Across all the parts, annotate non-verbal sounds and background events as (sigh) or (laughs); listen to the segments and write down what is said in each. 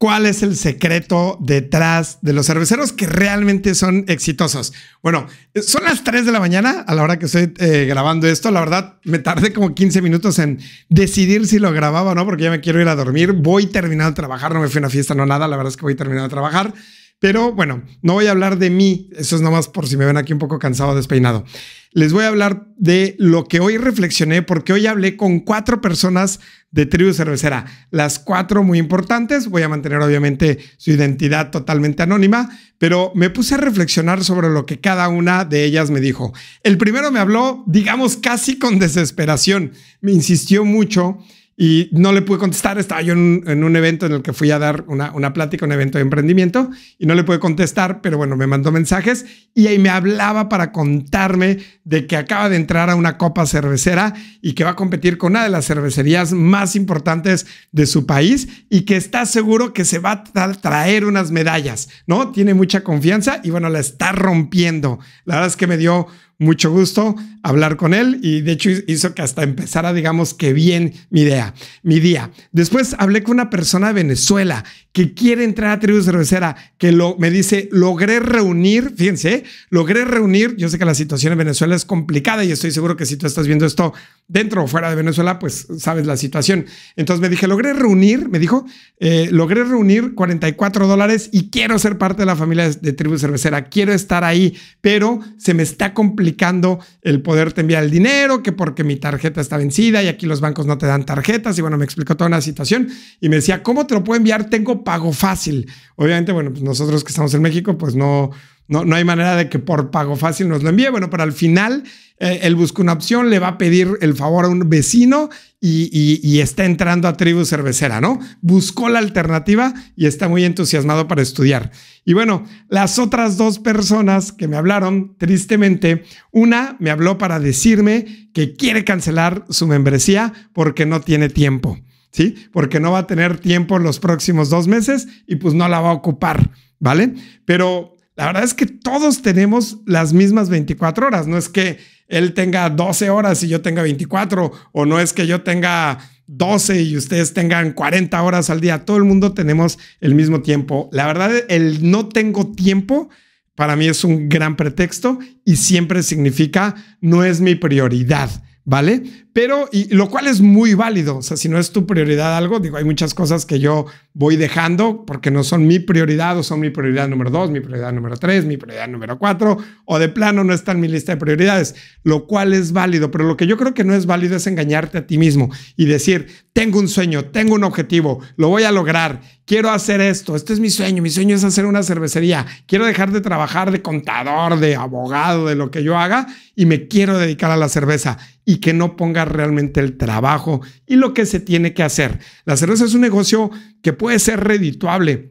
¿Cuál es el secreto detrás de los cerveceros que realmente son exitosos? Bueno, son las 3 de la mañana a la hora que estoy eh, grabando esto. La verdad, me tardé como 15 minutos en decidir si lo grababa o no, porque ya me quiero ir a dormir. Voy terminado de trabajar, no me fui a una fiesta, no nada. La verdad es que voy terminado de trabajar. Pero bueno, no voy a hablar de mí, eso es nomás por si me ven aquí un poco cansado, despeinado. Les voy a hablar de lo que hoy reflexioné, porque hoy hablé con cuatro personas de Tribu Cervecera, las cuatro muy importantes. Voy a mantener obviamente su identidad totalmente anónima, pero me puse a reflexionar sobre lo que cada una de ellas me dijo. El primero me habló, digamos, casi con desesperación, me insistió mucho y no le pude contestar, estaba yo en, un, evento en el que fui a dar una, una, plática, un evento de emprendimiento, y no le pude contestar, pero bueno, me mandó mensajes y ahí me hablaba para contarme de que acaba de entrar a una copa cervecera y que va a competir con una de las cervecerías más importantes de su país y que está seguro que se va a traer unas medallas, ¿no? Tiene mucha confianza y bueno, la está rompiendo. La verdad es que me dio mucho gusto hablar con él y de hecho hizo que hasta empezara, digamos que bien mi idea, mi día. Después hablé con una persona de Venezuela que quiere entrar a Tribu Cervecera, que me dice, logré reunir, fíjense, logré reunir, yo sé que la situación en Venezuela es complicada y estoy seguro que si tú estás viendo esto dentro o fuera de Venezuela, pues sabes la situación. Entonces me dije, logré reunir, me dijo, eh, logré reunir 44 dólares y quiero ser parte de la familia de Tribu Cervecera, quiero estar ahí, pero se me está complicando explicando el te enviar el dinero, que porque mi tarjeta está vencida y aquí los bancos no te dan tarjetas. Y bueno, me explicó toda una situación y me decía, ¿cómo te lo puedo enviar? Tengo pago fácil. Obviamente, bueno, pues nosotros que estamos en México, pues no, no, no hay manera de que por pago fácil nos lo envíe. Bueno, pero al final eh, él busca una opción, le va a pedir el favor a un vecino y, y, está entrando a tribu cervecera, ¿no? Buscó la alternativa y está muy entusiasmado para estudiar. Y bueno, las otras dos personas que me hablaron, tristemente, una me habló para decirme que quiere cancelar su membresía porque no tiene tiempo. ¿Sí? Porque no va a tener tiempo los próximos dos meses y pues no la va a ocupar, ¿vale? Pero la verdad es que todos tenemos las mismas 24 horas. No es que él tenga 12 horas y yo tenga 24, o no es que yo tenga 12 y ustedes tengan 40 horas al día. Todo el mundo tenemos el mismo tiempo. La verdad, el no tengo tiempo para mí es un gran pretexto y siempre significa no es mi prioridad. ¿vale? Pero, y lo cual es muy válido, o sea, si no es tu prioridad algo, digo, hay muchas cosas que yo voy dejando porque no son mi prioridad o son mi prioridad número dos, mi prioridad número tres, mi prioridad número cuatro, o de plano no están en mi lista de prioridades, lo cual es válido, pero lo que yo creo que no es válido es engañarte a ti mismo y decir, tengo un sueño, tengo un objetivo, lo voy a lograr, quiero hacer esto, este es mi sueño, mi sueño es hacer una cervecería, quiero dejar de trabajar de contador, de abogado, de lo que yo haga y me quiero dedicar a la cerveza y que no ponga realmente el trabajo y lo que se tiene que hacer. La cerveza es un negocio que puede ser redituable,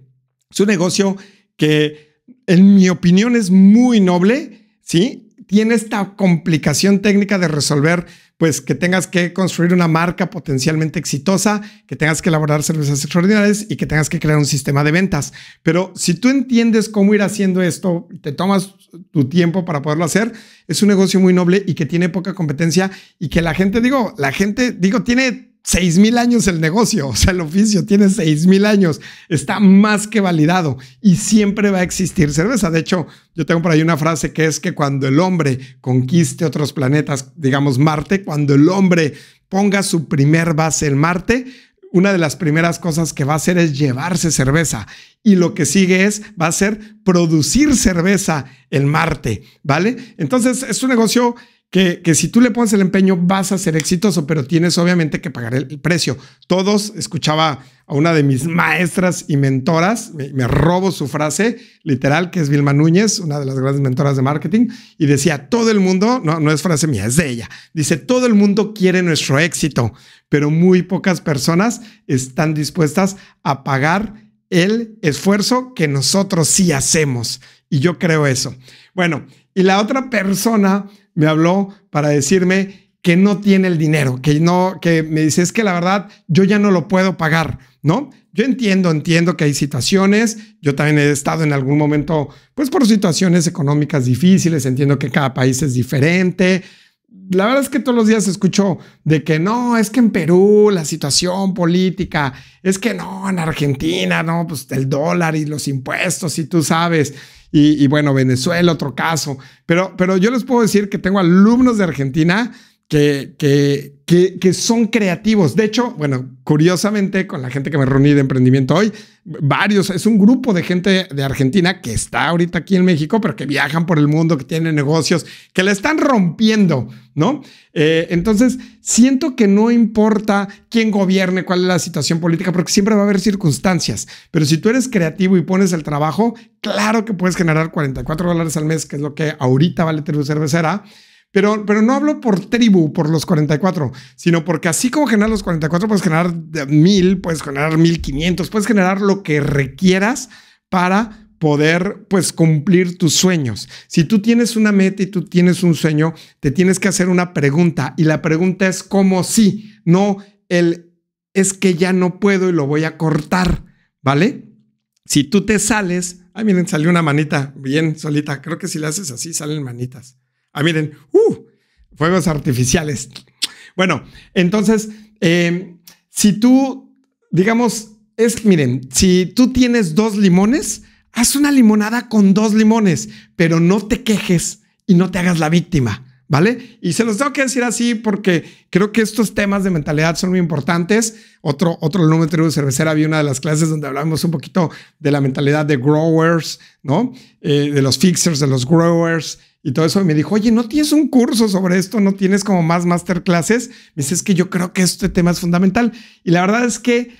es un negocio que en mi opinión es muy noble, ¿sí? Tiene esta complicación técnica de resolver pues que tengas que construir una marca potencialmente exitosa, que tengas que elaborar servicios extraordinarias y que tengas que crear un sistema de ventas. Pero si tú entiendes cómo ir haciendo esto, te tomas tu tiempo para poderlo hacer, es un negocio muy noble y que tiene poca competencia y que la gente, digo, la gente, digo, tiene seis mil años el negocio, o sea, el oficio tiene seis mil años, está más que validado y siempre va a existir cerveza. De hecho, yo tengo por ahí una frase que es que cuando el hombre conquiste otros planetas, digamos Marte, cuando el hombre ponga su primer base en Marte, una de las primeras cosas que va a hacer es llevarse cerveza y lo que sigue es, va a ser producir cerveza en Marte, ¿vale? Entonces, es un negocio que, si tú le pones el empeño vas a ser exitoso, pero tienes obviamente que pagar el, precio. Todos, escuchaba a una de mis maestras y mentoras, me, robo su frase literal, que es Vilma Núñez, una de las grandes mentoras de marketing, y decía, todo el mundo, no, no es frase mía, es de ella, dice, todo el mundo quiere nuestro éxito, pero muy pocas personas están dispuestas a pagar el esfuerzo que nosotros sí hacemos. Y yo creo eso. Bueno, y la otra persona me habló para decirme que no tiene el dinero, que no, que me dice, es que la verdad, yo ya no lo puedo pagar, ¿no? Yo entiendo, entiendo que hay situaciones, yo también he estado en algún momento, pues por situaciones económicas difíciles, entiendo que cada país es diferente. La verdad es que todos los días escucho de que no, es que en Perú la situación política, es que no, en Argentina, no, pues el dólar y los impuestos y tú sabes. Y, bueno, Venezuela, otro caso. Pero, pero yo les puedo decir que tengo alumnos de Argentina que, que, son creativos. De hecho, bueno, curiosamente, con la gente que me reuní de emprendimiento hoy, varios, es un grupo de gente de Argentina que está ahorita aquí en México, pero que viajan por el mundo, que tienen negocios, que la están rompiendo, ¿no? Eh, entonces, siento que no importa quién gobierne, cuál es la situación política, porque siempre va a haber circunstancias, pero si tú eres creativo y pones el trabajo, claro que puedes generar 44 dólares al mes, que es lo que ahorita vale tener cervecera. Pero, pero no hablo por tribu, por los 44, sino porque así como generar los 44, puedes generar 1000, puedes generar 1500, puedes generar lo que requieras para poder pues cumplir tus sueños. Si tú tienes una meta y tú tienes un sueño, te tienes que hacer una pregunta y la pregunta es cómo sí, no el es que ya no puedo y lo voy a cortar, ¿vale? Si tú te sales, ay miren, salió una manita bien solita, creo que si la haces así salen manitas. Ah, miren, uh, fuegos artificiales. Bueno, entonces, eh, si tú, digamos, es, miren, si tú tienes dos limones, haz una limonada con dos limones, pero no te quejes y no te hagas la víctima. ¿Vale? Y se los tengo que decir así porque creo que estos temas de mentalidad son muy importantes. Otro, otro número de Cervecera había una de las clases donde hablamos un poquito de la mentalidad de growers, ¿no? Eh, de los fixers, de los growers, y todo eso. Y me dijo, oye, ¿no tienes un curso sobre esto? ¿No tienes como más masterclasses? Me dice, es que yo creo que este tema es fundamental. Y la verdad es que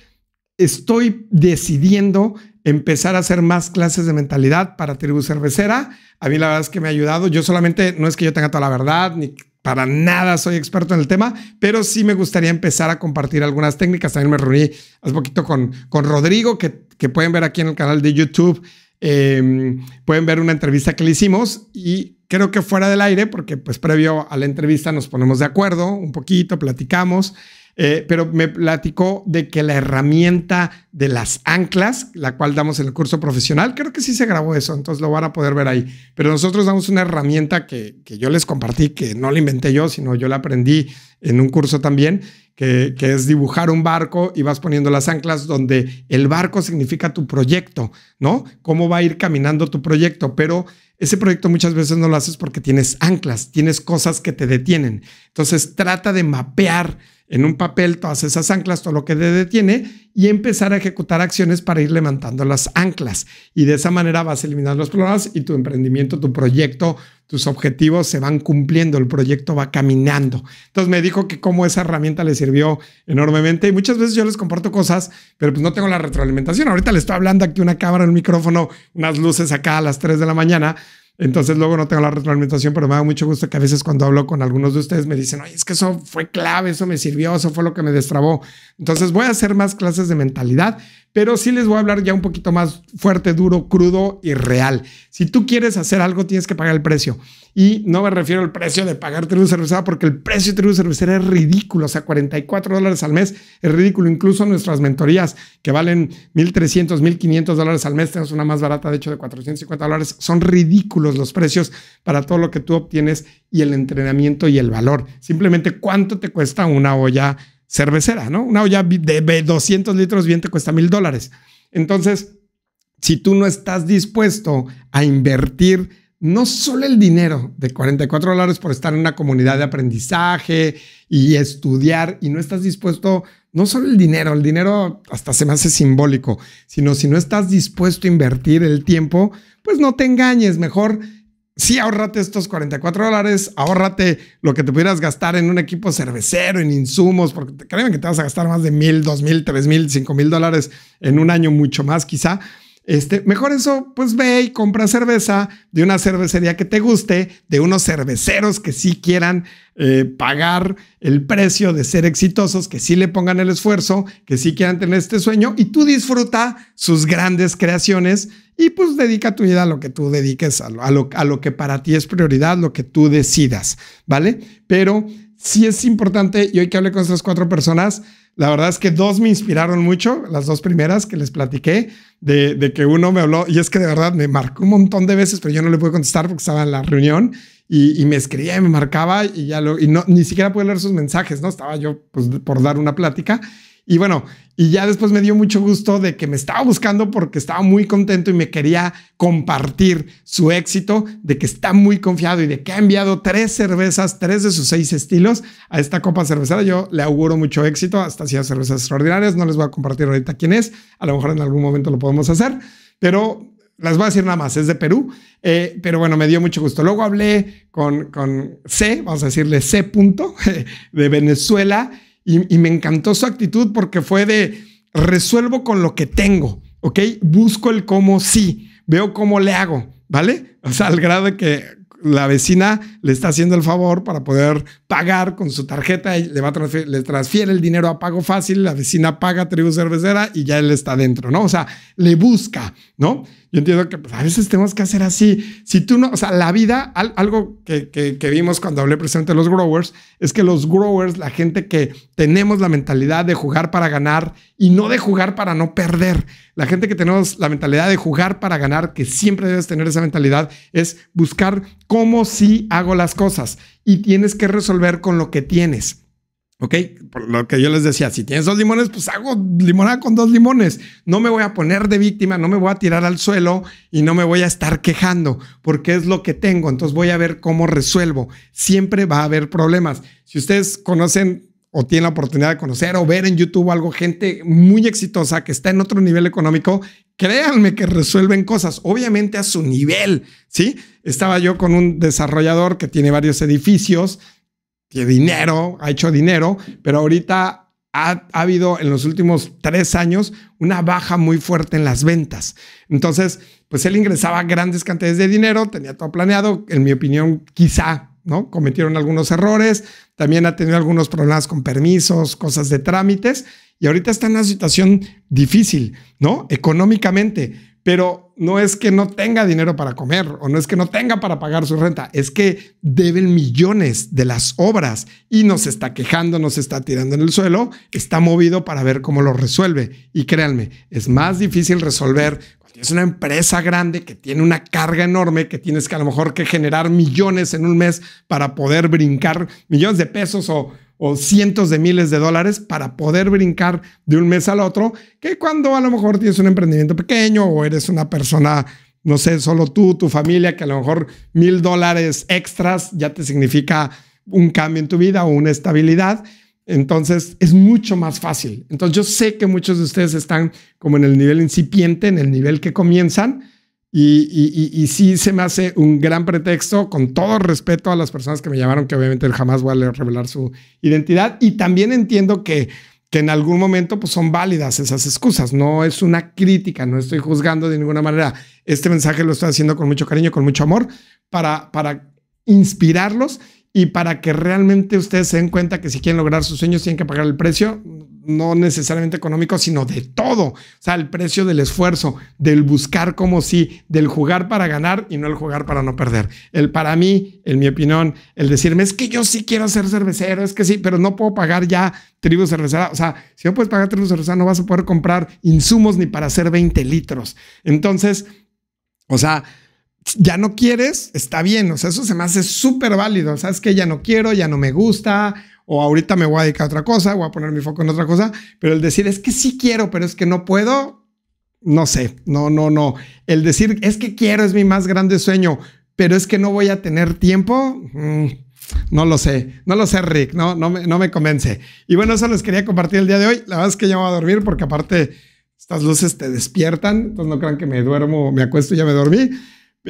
estoy decidiendo empezar a hacer más clases de mentalidad para tribu cervecera. A mí la verdad es que me ha ayudado. Yo solamente, no es que yo tenga toda la verdad, ni para nada soy experto en el tema, pero sí me gustaría empezar a compartir algunas técnicas. También me reuní hace poquito con, con Rodrigo, que, que pueden ver aquí en el canal de YouTube Em, pueden ver una entrevista que le hicimos y creo que fuera del aire, porque pues previo a la entrevista nos ponemos de acuerdo un poquito, platicamos eh, pero me platicó de que la herramienta de las anclas, la cual damos en el curso profesional, creo que sí se grabó eso, entonces lo van a poder ver ahí. Pero nosotros damos una herramienta que, yo les compartí, que no la inventé yo, sino yo la aprendí en un curso también, que, que, es dibujar un barco y vas poniendo las anclas donde el barco significa tu proyecto, ¿no? Cómo va a ir caminando tu proyecto, pero ese proyecto muchas veces no lo haces porque tienes anclas, tienes cosas que te detienen. Entonces trata de mapear en un papel todas esas anclas, todo lo que te detiene y empezar a ejecutar acciones para ir levantando las anclas. Y de esa manera vas a eliminar los problemas y tu emprendimiento, tu proyecto, tus objetivos se van cumpliendo, el proyecto va caminando. Entonces me dijo que cómo esa herramienta le sirvió enormemente y muchas veces yo les comparto cosas, pero pues no tengo la retroalimentación. Ahorita le estoy hablando aquí una cámara, un micrófono, unas luces acá a las 3 de la mañana, entonces luego no tengo la retroalimentación, pero me da mucho gusto que a veces cuando hablo con algunos de ustedes me dicen, oye, es que eso fue clave, eso me sirvió, eso fue lo que me destrabó. Entonces voy a hacer más clases de mentalidad, pero sí les voy a hablar ya un poquito más fuerte, duro, crudo y real. Si tú quieres hacer algo, tienes que pagar el precio. Y no me refiero al precio de pagar tribu cervecera, porque el precio de tribu cervecera es ridículo. O sea, 44 dólares al mes es ridículo. Incluso nuestras mentorías, que valen 1.300, 1.500 dólares al mes, tenemos una más barata, de hecho, de 450 dólares, son ridículos los precios para todo lo que tú obtienes y el entrenamiento y el valor. Simplemente cuánto te cuesta una olla cervecera, ¿no? Una olla de 200 litros bien te cuesta mil dólares. Entonces, si tú no estás dispuesto a invertir no solo el dinero de 44 dólares por estar en una comunidad de aprendizaje y estudiar y no estás dispuesto, no solo el dinero, el dinero hasta se me hace simbólico, sino si no estás dispuesto a invertir el tiempo, pues no te engañes, mejor sí ahorrate estos 44 dólares, ahorrate lo que te pudieras gastar en un equipo cervecero, en insumos, porque créeme que te vas a gastar más de mil, dos mil, tres mil, cinco mil dólares en un año, mucho más quizá. Este, mejor eso, pues ve y compra cerveza de una cervecería que te guste, de unos cerveceros que sí quieran eh, pagar el precio de ser exitosos, que sí le pongan el esfuerzo, que sí quieran tener este sueño y tú disfruta sus grandes creaciones y pues dedica tu vida a lo que tú dediques, a lo, que para ti es prioridad, lo que tú decidas, ¿vale? Pero sí es importante, y hoy que hablé con estas cuatro personas, la verdad es que dos me inspiraron mucho, las dos primeras que les platiqué, de, que uno me habló, y es que de verdad me marcó un montón de veces, pero yo no le pude contestar porque estaba en la reunión y, me escribía y me marcaba y ya lo, y ni siquiera pude leer sus mensajes, ¿no? Estaba yo pues, por dar una plática y bueno, y ya después me dio mucho gusto de que me estaba buscando porque estaba muy contento y me quería compartir su éxito, de que está muy confiado y de que ha enviado tres cervezas, tres de sus seis estilos a esta copa cervecera. Yo le auguro mucho éxito, hasta hacía cervezas extraordinarias. No les voy a compartir ahorita quién es, a lo mejor en algún momento lo podemos hacer, pero las voy a decir nada más, es de Perú, eh, pero bueno, me dio mucho gusto. Luego hablé con, con C, vamos a decirle C (laughs) de Venezuela y, me encantó su actitud porque fue de resuelvo con lo que tengo, ¿ok? Busco el cómo sí, veo cómo le hago, ¿vale? O sea, al grado de que la vecina le está haciendo el favor para poder pagar con su tarjeta, le, va a le transfiere el dinero a pago fácil, la vecina paga tribu cervecera y ya él está dentro, ¿no? O sea, le busca, ¿no? Yo entiendo que pues, a veces tenemos que hacer así. Si tú no, o sea, la vida, algo que, vimos cuando hablé presente de los growers, es que los growers, la gente que tenemos la mentalidad de jugar para ganar y no de jugar para no perder, la gente que tenemos la mentalidad de jugar para ganar, que siempre debes tener esa mentalidad, es buscar cómo sí hago las cosas y tienes que resolver con lo que tienes. ¿Ok? lo que yo les decía, si tienes dos limones, pues hago limonada con dos limones. No me voy a poner de víctima, no me voy a tirar al suelo y no me voy a estar quejando porque es lo que tengo. Entonces voy a ver cómo resuelvo. Siempre va a haber problemas. Si ustedes conocen o tienen la oportunidad de conocer o ver en YouTube algo, gente muy exitosa que está en otro nivel económico, créanme que resuelven cosas, obviamente a su nivel, ¿sí? Estaba yo con un desarrollador que tiene varios edificios que dinero, ha hecho dinero, pero ahorita ha, habido en los últimos tres años una baja muy fuerte en las ventas. Entonces, pues él ingresaba grandes cantidades de dinero, tenía todo planeado, en mi opinión, quizá, ¿no? Cometieron algunos errores, también ha tenido algunos problemas con permisos, cosas de trámites, y ahorita está en una situación difícil, ¿no? Económicamente, pero no es que no tenga dinero para comer o no es que no tenga para pagar su renta, es que deben millones de las obras y nos está quejando, nos está tirando en el suelo, está movido para ver cómo lo resuelve. Y créanme, es más difícil resolver cuando es una empresa grande que tiene una carga enorme, que tienes que a lo mejor que generar millones en un mes para poder brincar millones de pesos o o cientos de miles de dólares para poder brincar de un mes al otro que cuando a lo mejor tienes un emprendimiento pequeño o eres una persona, no sé, solo tú, tu familia, que a lo mejor mil dólares extras ya te significa un cambio en tu vida o una estabilidad. Entonces es mucho más fácil. Entonces yo sé que muchos de ustedes están como en el nivel incipiente, en el nivel que comienzan y, sí se me hace un gran pretexto, con todo respeto a las personas que me llamaron, que obviamente jamás voy a revelar su identidad. Y también entiendo que, que en algún momento pues, son válidas esas excusas. No es una crítica, no estoy juzgando de ninguna manera. Este mensaje lo estoy haciendo con mucho cariño, con mucho amor, para, para inspirarlos y para que realmente ustedes se den cuenta que si quieren lograr sus sueños tienen que pagar el precio, no necesariamente económico, sino de todo. O sea, el precio del esfuerzo, del buscar como si del jugar para ganar y no el jugar para no perder. El para mí, en mi opinión, el decirme es que yo sí quiero ser cervecero, es que sí, pero no puedo pagar ya tribu cervecera. O sea, si no puedes pagar tribu cervecera, no vas a poder comprar insumos ni para hacer 20 litros. Entonces, o sea, ya no quieres, está bien, o sea, eso se me hace súper válido, sabes que ya no quiero, ya no me gusta, o ahorita me voy a dedicar a otra cosa, voy a poner mi foco en otra cosa, pero el decir es que sí quiero, pero es que no puedo, no sé, no, no, no, el decir es que quiero es mi más grande sueño, pero es que no voy a tener tiempo. Mm, no lo sé, no lo sé, Rick, no, no, me, no me convence. Y bueno, eso les quería compartir el día de hoy. La verdad es que ya me voy a dormir porque aparte estas luces te despiertan, entonces no crean que me duermo, me acuesto y ya me dormí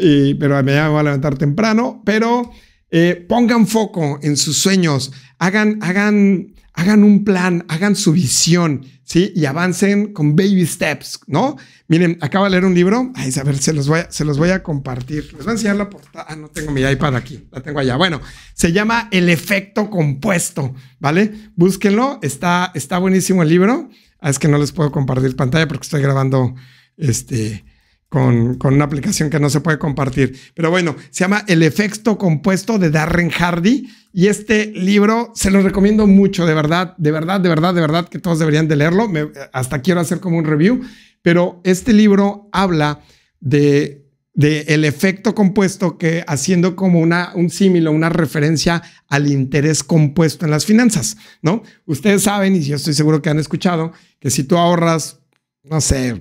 y, pero me voy a levantar temprano, pero eh, pongan foco en sus sueños, hagan, hagan, hagan un plan, hagan su visión, ¿sí? Y avancen con baby steps, ¿no? Miren, acabo de leer un libro, a ver, se los voy a, se los voy a compartir, les voy a enseñar la portada, ah, no tengo mi iPad aquí, la tengo allá, bueno, se llama El efecto compuesto, ¿vale? Búsquenlo, está, está buenísimo el libro, ah, es que no les puedo compartir pantalla porque estoy grabando, este, con, con, una aplicación que no se puede compartir. Pero bueno, se llama El efecto compuesto de Darren Hardy y este libro se lo recomiendo mucho, de verdad, de verdad, de verdad, de verdad que todos deberían de leerlo. Me, hasta quiero hacer como un review, pero este libro habla de, de el efecto compuesto que haciendo como una, un símil o una referencia al interés compuesto en las finanzas, ¿no? Ustedes saben, y yo estoy seguro que han escuchado, que si tú ahorras, no sé,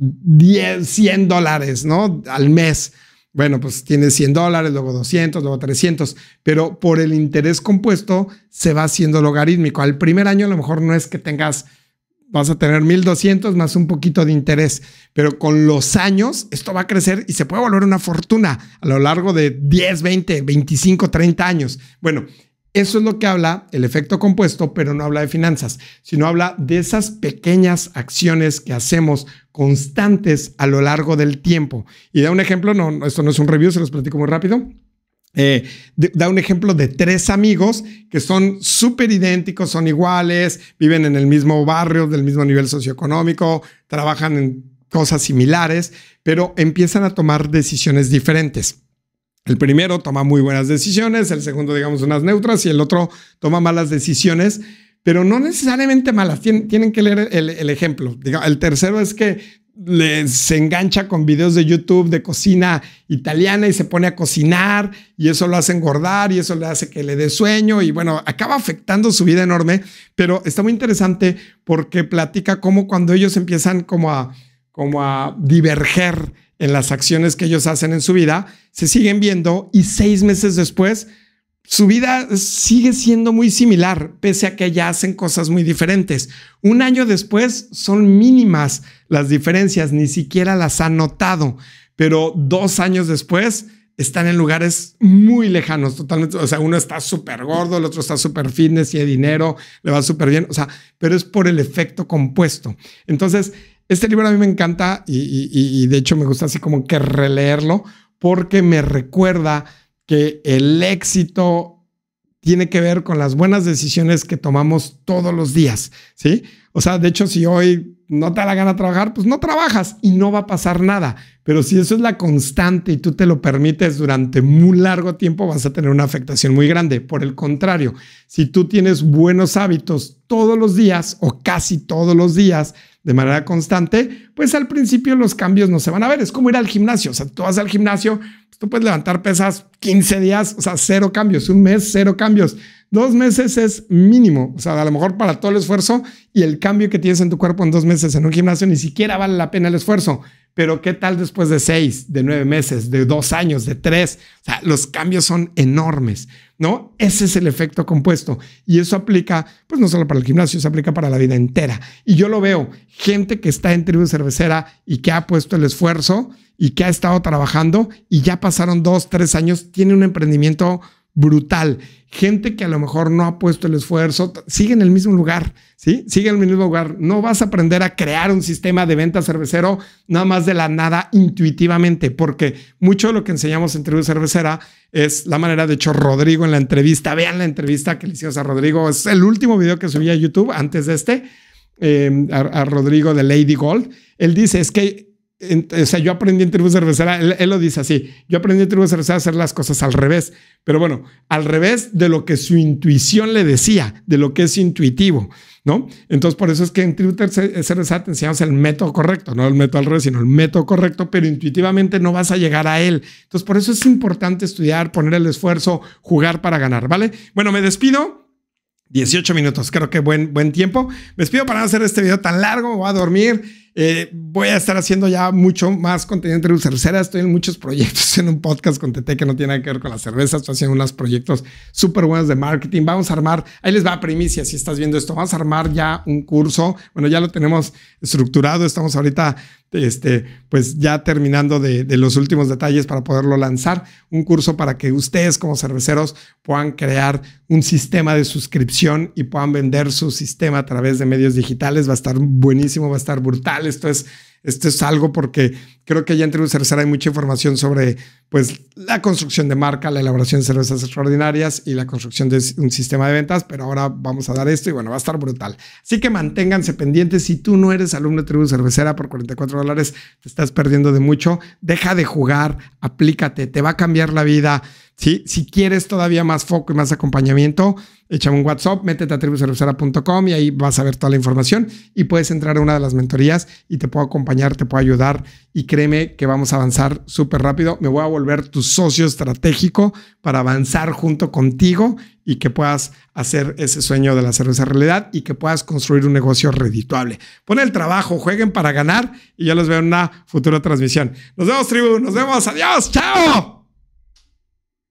10, 100 dólares, ¿no? Al mes. Bueno, pues tienes 100 dólares, luego 200, luego 300, pero por el interés compuesto se va haciendo logarítmico. Al primer año a lo mejor no es que tengas, vas a tener 1200 más un poquito de interés, pero con los años esto va a crecer y se puede volver una fortuna a lo largo de 10, 20, 25, 30 años. Bueno, eso es lo que habla el efecto compuesto, pero no habla de finanzas, sino habla de esas pequeñas acciones que hacemos constantes a lo largo del tiempo. Y da un ejemplo, no, esto no es un review, se los platico muy rápido. Eh, da un ejemplo de tres amigos que son súper idénticos, son iguales, viven en el mismo barrio, del mismo nivel socioeconómico, trabajan en cosas similares, pero empiezan a tomar decisiones diferentes. El primero toma muy buenas decisiones, el segundo, digamos, unas neutras y el otro toma malas decisiones, pero no necesariamente malas. tienen que leer el, ejemplo. el tercero es que se engancha con videos de YouTube de cocina italiana y se pone a cocinar y eso lo hace engordar y eso le hace que le dé sueño y bueno, acaba afectando su vida enorme, pero está muy interesante porque platica cómo cuando ellos empiezan como a, como a diverger en las acciones que ellos hacen en su vida, se siguen viendo y seis meses después su vida sigue siendo muy similar, pese a que ya hacen cosas muy diferentes. Un año después son mínimas las diferencias, ni siquiera las ha notado, pero dos años después están en lugares muy lejanos, totalmente. O sea, uno está súper gordo, el otro está súper fitness y de dinero, le va súper bien. O sea, pero es por el efecto compuesto. Entonces, este libro a mí me encanta y, de hecho me gusta así como que releerlo porque me recuerda que el éxito tiene que ver con las buenas decisiones que tomamos todos los días, ¿sí? O sea, de hecho, si hoy no te da la gana trabajar, pues no trabajas y no va a pasar nada. Pero si eso es la constante y tú te lo permites durante muy largo tiempo, vas a tener una afectación muy grande. Por el contrario, si tú tienes buenos hábitos todos los días o casi todos los días de manera constante, pues al principio los cambios no se van a ver. Es como ir al gimnasio. O sea, tú vas al gimnasio, pues tú puedes levantar pesas 15 días, o sea, cero cambios, un mes, cero cambios. Dos meses es mínimo, o sea, a lo mejor para todo el esfuerzo y el cambio que tienes en tu cuerpo en dos meses en un gimnasio ni siquiera vale la pena el esfuerzo. Pero ¿qué tal después de seis, de nueve meses, de dos años, de tres? O sea, los cambios son enormes, ¿no? Ese es el efecto compuesto. Y eso aplica, pues no solo para el gimnasio, se aplica para la vida entera. Y yo lo veo, gente que está en tribu cervecera y que ha puesto el esfuerzo y que ha estado trabajando y ya pasaron dos, tres años, tiene un emprendimiento brutal. Gente que a lo mejor no ha puesto el esfuerzo, sigue en el mismo lugar, ¿sí? Sigue en el mismo lugar. No vas a aprender a crear un sistema de venta cervecero nada más de la nada intuitivamente, porque mucho de lo que enseñamos en Tribu Cervecera es la manera, de hecho, Rodrigo en la entrevista, vean la entrevista que le hicimos a Rodrigo, es el último video que subí a YouTube antes de este, eh, a Rodrigo de Lady Gold. Él dice, es que o sea, yo aprendí en tribu cervecera, él, lo dice así, yo aprendí en tribu cervecera a hacer las cosas al revés, pero bueno, al revés de lo que su intuición le decía, de lo que es intuitivo, ¿no? Entonces, por eso es que en tribu eh, cervecera te enseñamos el método correcto, no el método al revés, sino el método correcto, pero intuitivamente no vas a llegar a él. Entonces, por eso es importante estudiar, poner el esfuerzo, jugar para ganar, ¿vale? Bueno, me despido. 18 minutos, creo que buen, buen tiempo. Me despido para no hacer este video tan largo, voy a dormir. Eh, voy a estar haciendo ya mucho más contenido entre cerveceras. Estoy en muchos proyectos, (laughs) en un podcast con TT que no tiene nada que ver con las cervezas, Estoy haciendo unos proyectos súper buenos de marketing. Vamos a armar, ahí les va primicia si estás viendo esto. Vamos a armar ya un curso. Bueno, ya lo tenemos estructurado. Estamos ahorita, este, pues ya terminando de los últimos detalles para poderlo lanzar. Un curso para que ustedes como cerveceros puedan crear un sistema de suscripción y puedan vender su sistema a través de medios digitales. Va a estar buenísimo, va a estar brutal esto es, esto es algo porque creo que ya en Tribu Cervecera hay mucha información sobre pues, la construcción de marca, la elaboración de cervezas extraordinarias y la construcción de un sistema de ventas, pero ahora vamos a dar esto y bueno, va a estar brutal. Así que manténganse pendientes. Si tú no eres alumno de Tribu Cervecera por 44 dólares, te estás perdiendo de mucho. Deja de jugar, aplícate, te va a cambiar la vida. Si quieres todavía más foco y más acompañamiento, échame un WhatsApp, métete a tribucervecera.com y ahí vas a ver toda la información y puedes entrar a una de las mentorías y te puedo acompañar, te puedo ayudar y créeme que vamos a avanzar súper rápido. Me voy a volver tu socio estratégico para avanzar junto contigo y que puedas hacer ese sueño de la cerveza realidad y que puedas construir un negocio redituable. Pon el trabajo, jueguen para ganar y yo los veo en una futura transmisión. Nos vemos, tribu, nos vemos, adiós, chao.